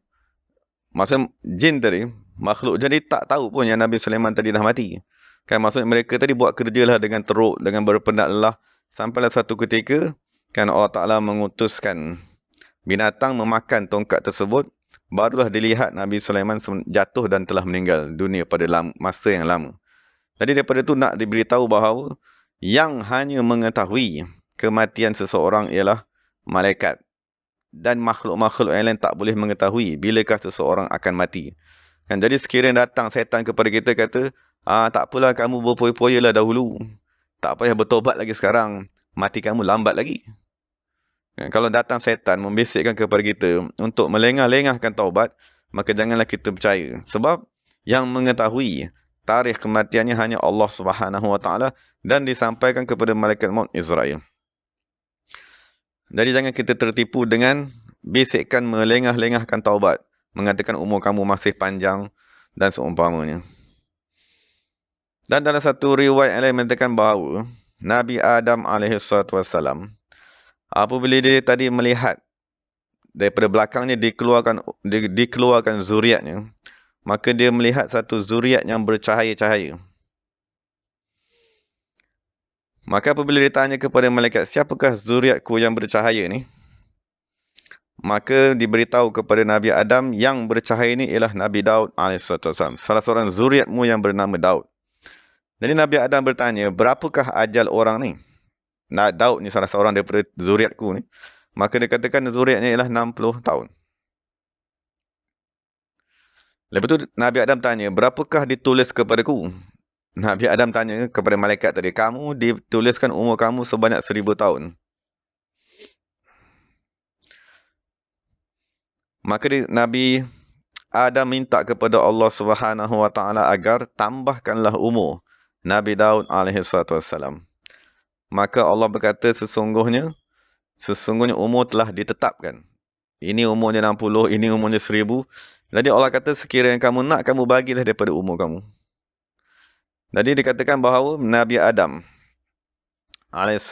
masa jin tadi makhluk jadi tak tahu pun yang Nabi Sulaiman tadi dah mati. Kan maksud mereka tadi buat kerjalah dengan teruk dengan berpendaklah sampailah satu ketika kan Allah Taala mengutuskan binatang memakan tongkat tersebut barulah dilihat Nabi Sulaiman jatuh dan telah meninggal dunia pada masa yang lama. Jadi daripada itu nak diberitahu bahawa yang hanya mengetahui kematian seseorang ialah malaikat dan makhluk-makhluk yang lain tak boleh mengetahui bilakah seseorang akan mati. Kan? Jadi sekiranya datang setan kepada kita kata, ah, tak apalah kamu berpoya-poya lah dahulu. Tak payah bertobat lagi sekarang. Mati kamu lambat lagi. Kan? Kalau datang setan membisikkan kepada kita untuk melengah-lengahkan taubat, maka janganlah kita percaya. Sebab yang mengetahui tarikh kematiannya hanya Allah swt dan disampaikan kepada malaikat maut Israel. Jadi jangan kita tertipu dengan bisikan melengah-lengahkan taubat. Mengatakan umur kamu masih panjang dan seumpamanya. Dan dalam satu riwayat yang lain menyatakan bahawa Nabi Adam AS apabila dia tadi melihat daripada belakangnya dikeluarkan di, dikeluarkan zuriatnya maka dia melihat satu zuriat yang bercahaya-cahaya Maka apabila dia tanya kepada malaikat, siapakah zuriatku yang bercahaya ni? Maka diberitahu kepada Nabi Adam, yang bercahaya ini ialah Nabi Daud AS. Salah seorang zuriatmu yang bernama Daud. Jadi Nabi Adam bertanya, berapakah ajal orang ni? Nah, Daud ni salah seorang daripada zuriatku ni. Maka dia katakan zuriatnya ialah 60 tahun. Lepas tu Nabi Adam tanya, berapakah ditulis kepadaku? Nabi Adam tanya kepada malaikat tadi, kamu dituliskan umur kamu sebanyak seribu tahun. Maka Nabi Adam minta kepada Allah Subhanahu Wa Taala agar tambahkanlah umur Nabi Daud alaihi salatu wasalam. Maka Allah berkata sesungguhnya sesungguhnya umur telah ditetapkan. Ini umurnya 60, ini umurnya 1000. Jadi Allah kata sekiranya kamu nak kamu bagilah daripada umur kamu. Jadi dikatakan bahawa Nabi Adam AS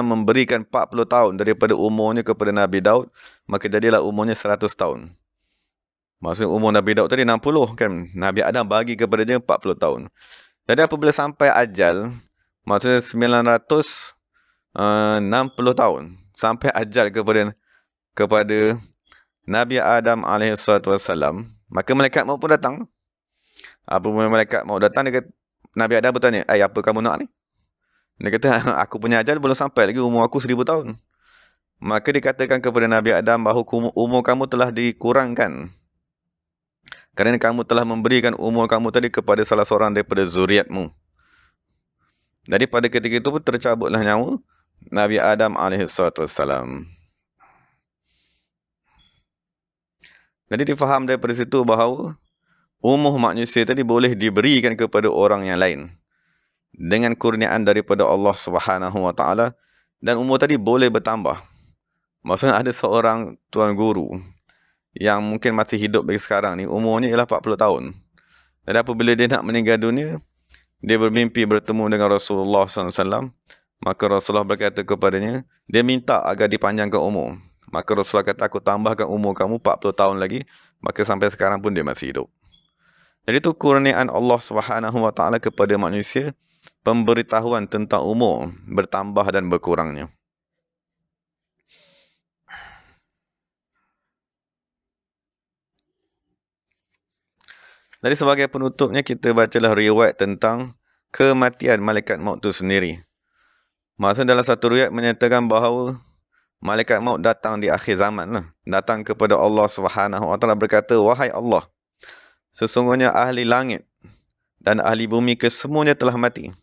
memberikan 40 tahun daripada umurnya kepada Nabi Daud, maka jadilah umurnya 100 tahun. Maksudnya umur Nabi Daud tadi 60 kan, Nabi Adam bagi kepada dia 40 tahun. Jadi apabila sampai ajal, maksudnya 960 eh, tahun, sampai ajal kepada kepada Nabi Adam AS, maka malaikat mau pun datang. Apa Apabila malaikat mau datang, dia kata, Nabi Adam bertanya, "Ai, apa kamu nak ni?" Dia kata, "Aku punya ajal belum sampai lagi umur aku seribu tahun." Maka dikatakan kepada Nabi Adam bahawa umur kamu telah dikurangkan. Kerana kamu telah memberikan umur kamu tadi kepada salah seorang daripada zuriatmu. Jadi pada ketika itu pun tercabutlah nyawa Nabi Adam AS. Jadi difaham daripada situ bahawa umuh manusia tadi boleh diberikan kepada orang yang lain dengan kurniaan daripada Allah Subhanahu Wa Taala dan umur tadi boleh bertambah. Maksudnya ada seorang tuan guru yang mungkin masih hidup bagi sekarang ni umurnya ialah 40 tahun. Dan apabila dia nak meninggal dunia, dia bermimpi bertemu dengan Rasulullah SAW. Maka Rasulullah berkata kepadanya, dia minta agar dipanjangkan umur. Maka Rasulullah kata, aku tambahkan umur kamu 40 tahun lagi. Maka sampai sekarang pun dia masih hidup. Jadi itu kurniaan Allah Subhanahu Wa Taala kepada manusia pemberitahuan tentang umur bertambah dan berkurangnya. Jadi sebagai penutupnya kita bacalah riwayat tentang kematian malaikat maut itu sendiri. Masa dalam satu riwayat menyatakan bahawa malaikat maut datang di akhir zaman lah. Datang kepada Allah Swt berkata, "Wahai Allah, Sesungguhnya ahli langit dan ahli bumi kesemuanya telah mati.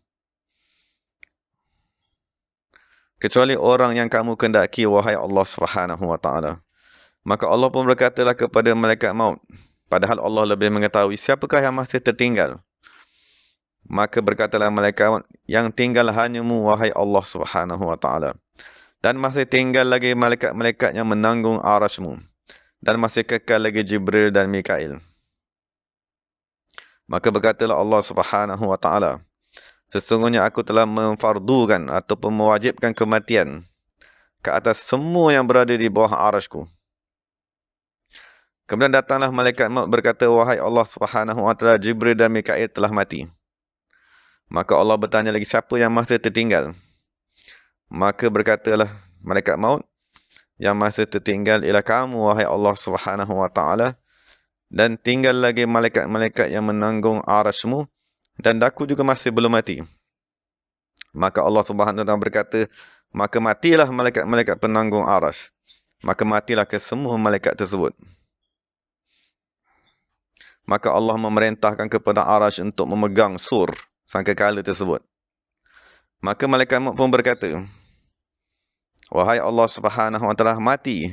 Kecuali orang yang kamu kendaki, wahai Allah subhanahu wa ta'ala. Maka Allah pun berkatalah kepada malaikat maut. Padahal Allah lebih mengetahui siapakah yang masih tertinggal. Maka berkatalah malaikat maut, yang tinggal hanyamu, wahai Allah subhanahu wa ta'ala. Dan masih tinggal lagi malaikat-malaikat yang menanggung arasmu. Dan masih kekal lagi Jibril dan Mikail. Maka berkatalah Allah Subhanahu Wa Taala, sesungguhnya aku telah memfardukan ataupun mewajibkan kematian ke atas semua yang berada di bawah arasku. Kemudian datanglah malaikat maut berkata, Wahai Allah subhanahu wa ta'ala, Jibril dan Mikail telah mati. Maka Allah bertanya lagi, siapa yang masih tertinggal? Maka berkatalah malaikat maut, yang masih tertinggal ialah kamu, wahai Allah subhanahu wa ta'ala, dan tinggal lagi malaikat-malaikat yang menanggung arashmu, dan aku juga masih belum mati. Maka Allah Subhanahu SWT berkata, maka matilah malaikat-malaikat penanggung arash, Maka matilah ke malaikat tersebut. Maka Allah memerintahkan kepada arash untuk memegang sur kali tersebut. Maka malaikat pun berkata, Wahai Allah subhanahu wa ta'ala mati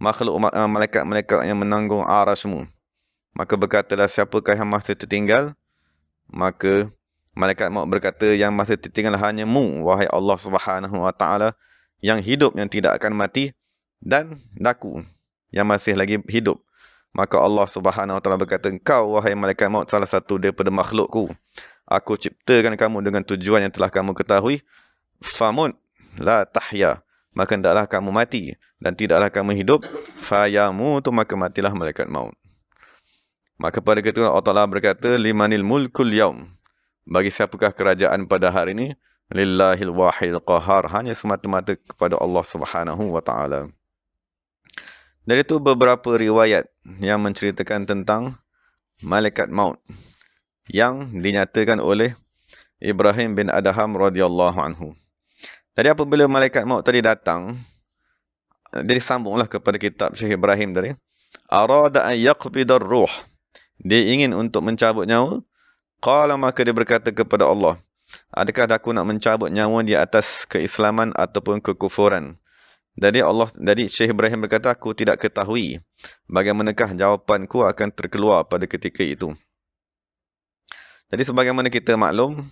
makhluk eh, malaikat-malaikat yang menanggung arashmu. mu. Maka berkatalah siapakah yang masih tertinggal? Maka malaikat mau berkata yang masih tertinggal hanya mu wahai Allah Subhanahu wa taala yang hidup yang tidak akan mati dan daku yang masih lagi hidup. Maka Allah Subhanahu wa taala berkata engkau wahai malaikat mau salah satu daripada makhlukku. Aku ciptakan kamu dengan tujuan yang telah kamu ketahui. Famun la tahya. Maka tidaklah kamu mati dan tidaklah kamu hidup. Fayamu tu maka matilah malaikat maut. Maka pada ketua Allah Ta'ala berkata, Limanil mulkul yaum. Bagi siapakah kerajaan pada hari ini? Lillahil wahil qahar. Hanya semata-mata kepada Allah Subhanahu Wa Ta'ala. Dari itu beberapa riwayat yang menceritakan tentang Malaikat Maut yang dinyatakan oleh Ibrahim bin Adham radhiyallahu anhu. Jadi apabila Malaikat Maut tadi datang, dia sambunglah kepada kitab Syekh Ibrahim dari Arada an yaqbidar ruh dia ingin untuk mencabut nyawa qala maka dia berkata kepada Allah adakah aku nak mencabut nyawa di atas keislaman ataupun kekufuran jadi Allah jadi Syekh Ibrahim berkata aku tidak ketahui bagaimanakah jawapanku akan terkeluar pada ketika itu jadi sebagaimana kita maklum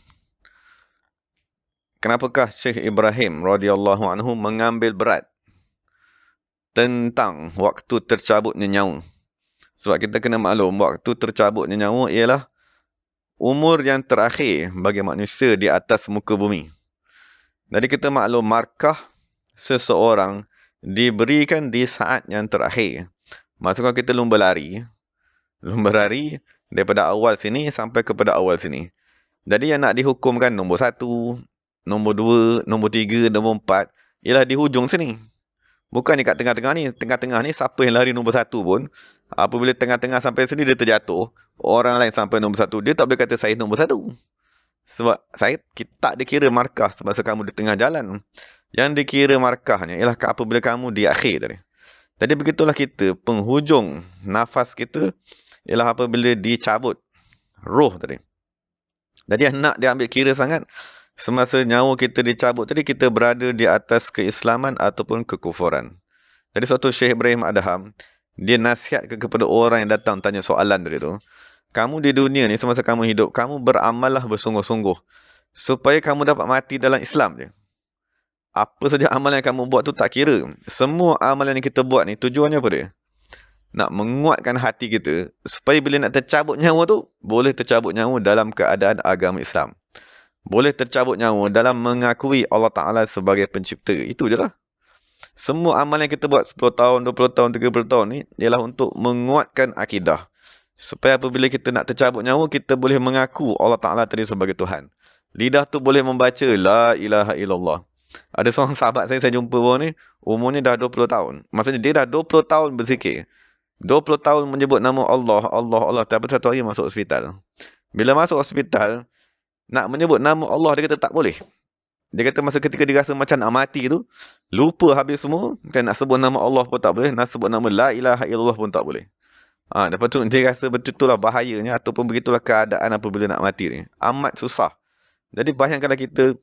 kenapakah Syekh Ibrahim radhiyallahu anhu mengambil berat tentang waktu tercabutnya nyawa sebab kita kena maklum waktu tercabutnya nyawa ialah umur yang terakhir bagi manusia di atas muka bumi. Jadi kita maklum markah seseorang diberikan di saat yang terakhir. Maksudnya kita lumba lari. Lumba lari daripada awal sini sampai kepada awal sini. Jadi yang nak dihukumkan nombor satu, nombor dua, nombor tiga, nombor empat ialah di hujung sini. Bukan dekat tengah-tengah ni. Tengah-tengah ni siapa yang lari nombor satu pun Apabila tengah-tengah sampai sini dia terjatuh, orang lain sampai nombor satu, dia tak boleh kata saya nombor satu. Sebab saya tak dikira markah semasa kamu di tengah jalan. Yang dikira markahnya ialah apabila kamu di akhir tadi. Jadi begitulah kita, penghujung nafas kita ialah apabila dicabut roh tadi. Jadi yang nak diambil kira sangat, semasa nyawa kita dicabut tadi, kita berada di atas keislaman ataupun kekufuran. Jadi suatu Syekh Ibrahim Adham, dia nasihat kepada orang yang datang tanya soalan dari tu. Kamu di dunia ni semasa kamu hidup, kamu beramallah bersungguh-sungguh. Supaya kamu dapat mati dalam Islam je. Apa saja amalan yang kamu buat tu tak kira. Semua amalan yang kita buat ni tujuannya apa dia? Nak menguatkan hati kita supaya bila nak tercabut nyawa tu, boleh tercabut nyawa dalam keadaan agama Islam. Boleh tercabut nyawa dalam mengakui Allah Ta'ala sebagai pencipta. Itu je lah. Semua amalan yang kita buat 10 tahun, 20 tahun, 30 tahun ni ialah untuk menguatkan akidah. Supaya apabila kita nak tercabut nyawa, kita boleh mengaku Allah Ta'ala tadi sebagai Tuhan. Lidah tu boleh membaca La ilaha illallah. Ada seorang sahabat saya, saya jumpa orang ni, umurnya dah 20 tahun. Maksudnya dia dah 20 tahun berzikir. 20 tahun menyebut nama Allah, Allah, Allah. tapi satu hari masuk hospital. Bila masuk hospital, nak menyebut nama Allah, dia kata tak boleh. Dia kata masa ketika dia rasa macam nak mati tu, lupa habis semua, kan nak sebut nama Allah pun tak boleh, nak sebut nama La ilaha illallah pun tak boleh. Ha, lepas tu dia rasa betul itulah bahayanya ataupun begitulah keadaan apabila nak mati ni. Amat susah. Jadi bayangkanlah kita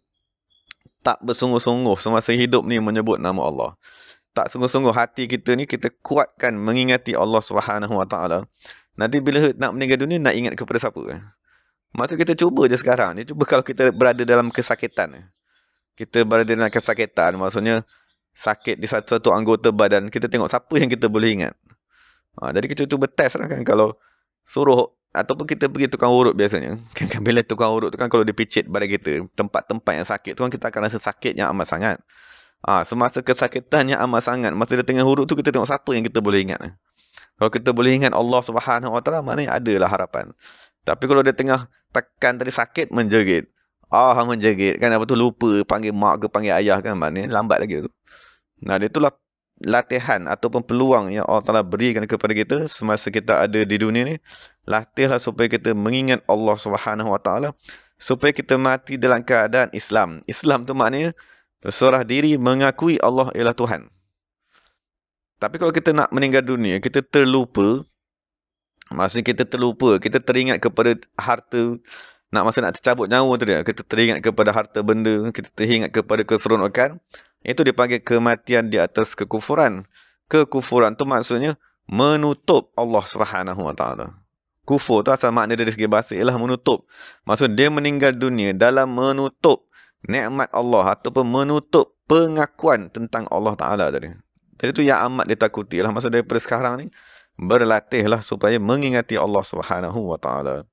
tak bersungguh-sungguh semasa hidup ni menyebut nama Allah. Tak sungguh-sungguh hati kita ni kita kuatkan mengingati Allah Subhanahu Wa Taala. Nanti bila nak meninggal dunia nak ingat kepada siapa? Maksud kita cuba je sekarang ni. Cuba kalau kita berada dalam kesakitan kita berada dalam kesakitan maksudnya sakit di satu-satu anggota badan kita tengok siapa yang kita boleh ingat ha, jadi kita cuba test lah kan kalau suruh ataupun kita pergi tukang urut biasanya kan, kan bila tukang urut tu kan kalau dipicit pada kita tempat-tempat yang sakit tu kan kita akan rasa sakit yang amat sangat ha, semasa kesakitan yang amat sangat masa dia tengah urut tu kita tengok siapa yang kita boleh ingat kalau kita boleh ingat Allah Subhanahu Wa Taala maknanya adalah harapan tapi kalau dia tengah tekan dari sakit menjerit Ah, hang menjerit kan. apa tu lupa panggil mak ke panggil ayah kan. Maknanya lambat lagi tu. Nah, dia itulah latihan ataupun peluang yang Allah Ta'ala berikan kepada kita semasa kita ada di dunia ni. Latihlah supaya kita mengingat Allah Subhanahu Wa Ta'ala. Supaya kita mati dalam keadaan Islam. Islam tu maknanya berserah diri mengakui Allah ialah Tuhan. Tapi kalau kita nak meninggal dunia, kita terlupa. Maksudnya kita terlupa. Kita teringat kepada harta, nak masa nak tercabut nyawa tu dia kita teringat kepada harta benda kita teringat kepada keseronokan itu dipanggil kematian di atas kekufuran kekufuran tu maksudnya menutup Allah Subhanahu Wa Taala kufur tu asal makna dari segi bahasa ialah menutup maksud dia meninggal dunia dalam menutup nikmat Allah ataupun menutup pengakuan tentang Allah Taala tadi jadi tu yang amat ditakuti lah masa maksud daripada sekarang ni berlatihlah supaya mengingati Allah Subhanahu Wa Taala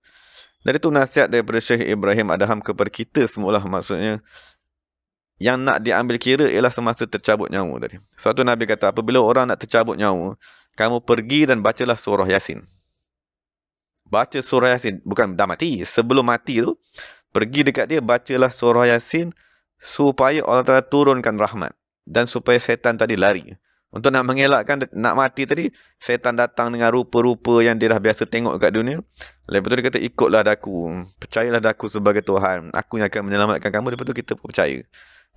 dari tu nasihat daripada Syekh Ibrahim Adham kepada kita semualah maksudnya yang nak diambil kira ialah semasa tercabut nyawa tadi. Suatu Nabi kata apa apabila orang nak tercabut nyawa, kamu pergi dan bacalah surah Yasin. Baca surah Yasin, bukan dah mati, sebelum mati tu, pergi dekat dia, bacalah surah Yasin supaya Allah Ta'ala turunkan rahmat dan supaya setan tadi lari. Untuk nak mengelakkan nak mati tadi, setan datang dengan rupa-rupa yang dia dah biasa tengok kat dunia. Lepas tu dia kata, ikutlah daku. Percayalah daku sebagai Tuhan. Aku yang akan menyelamatkan kamu. Lepas tu kita pun percaya.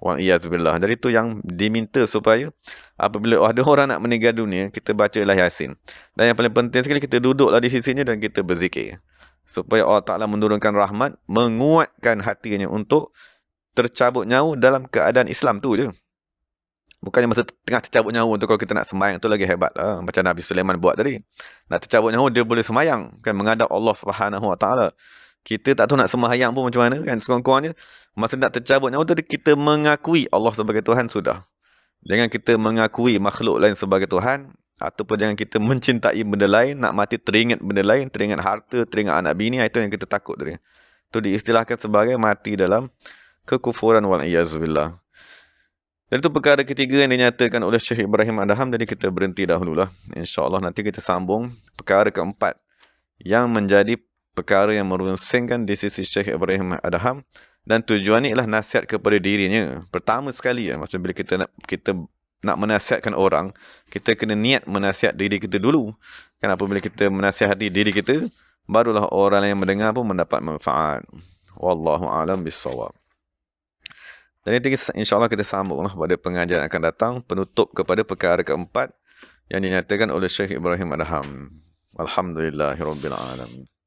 Wa iyazubillah. Dari tu yang diminta supaya apabila ada orang nak meninggal dunia, kita baca ilah yasin. Dan yang paling penting sekali, kita duduklah di sisinya dan kita berzikir. Supaya Allah Ta'ala menurunkan rahmat, menguatkan hatinya untuk tercabut nyawa dalam keadaan Islam tu je. Bukannya masa tengah tercabut nyawa tu kalau kita nak semayang tu lagi hebat lah. Macam Nabi Sulaiman buat tadi. Nak tercabut nyawa dia boleh semayang. Kan? Menghadap Allah Subhanahu Wa Taala. Kita tak tahu nak semayang pun macam mana kan. Sekurang-kurangnya masa nak tercabut nyawa tu kita mengakui Allah sebagai Tuhan sudah. Jangan kita mengakui makhluk lain sebagai Tuhan. Ataupun jangan kita mencintai benda lain. Nak mati teringat benda lain. Teringat harta, teringat anak bini. Itu yang kita takut tadi. Itu diistilahkan sebagai mati dalam kekufuran wal dan itu perkara ketiga yang dinyatakan oleh Syekh Ibrahim Adham. Jadi kita berhenti dahululah. Allah nanti kita sambung perkara keempat. Yang menjadi perkara yang merunsingkan di sisi Syekh Ibrahim Adham. Dan tujuan ni ialah nasihat kepada dirinya. Pertama sekali, ya, maksudnya bila kita nak, kita nak menasihatkan orang, kita kena niat menasihat diri kita dulu. Kan apabila kita menasihati diri kita, barulah orang lain yang mendengar pun mendapat manfaat. Wallahu a'lam bissawab. Dan ini insya Allah kita sambunglah pada pengajian akan datang. Penutup kepada perkara keempat yang dinyatakan oleh Syekh Ibrahim Adham. Alhamdulillahirobbilalamin.